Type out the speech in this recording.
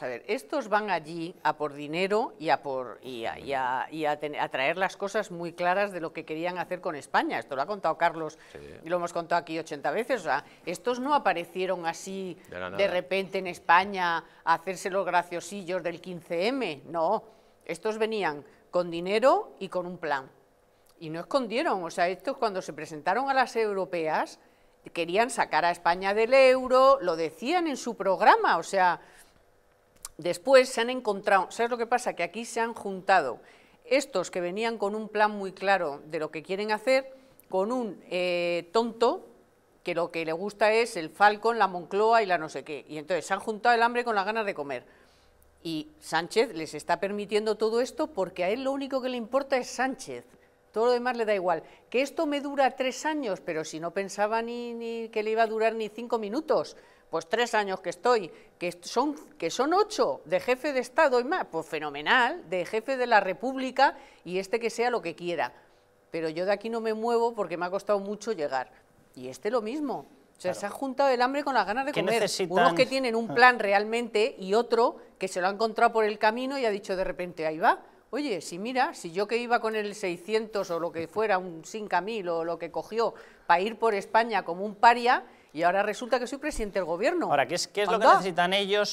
A ver, estos van allí a por dinero y a, por, traer las cosas muy claras de lo que querían hacer con España. Esto lo ha contado Carlos y lo hemos contado aquí 80 veces. O sea, estos no aparecieron así de, de repente en España a hacerse los graciosillos del 15M. No, estos venían con dinero y con un plan. Y no escondieron. O sea, estos cuando se presentaron a las europeas querían sacar a España del euro, lo decían en su programa. O sea Después se han encontrado, ¿sabes lo que pasa? Que aquí se han juntado estos que venían con un plan muy claro de lo que quieren hacer, con un eh, tonto que lo que le gusta es el Falcon, la Moncloa y la no sé qué. Y entonces se han juntado el hambre con las ganas de comer. Y Sánchez les está permitiendo todo esto porque a él lo único que le importa es Sánchez todo lo demás le da igual. Que esto me dura tres años, pero si no pensaba ni, que le iba a durar ni cinco minutos, pues tres años que estoy, que son, que son ocho de jefe de Estado y más, pues fenomenal, de jefe de la República y este que sea lo que quiera. Pero yo de aquí no me muevo porque me ha costado mucho llegar. Y este lo mismo. O se ha juntado el hambre con las ganas de comer. Uno Unos que tienen un ah. plan realmente y otro que se lo ha encontrado por el camino y ha dicho de repente, ahí va oye, si mira, si yo que iba con el 600 o lo que fuera, un 5000 o lo que cogió, para ir por España como un paria, y ahora resulta que soy presidente del gobierno. Ahora, ¿qué es, qué es lo que necesitan ellos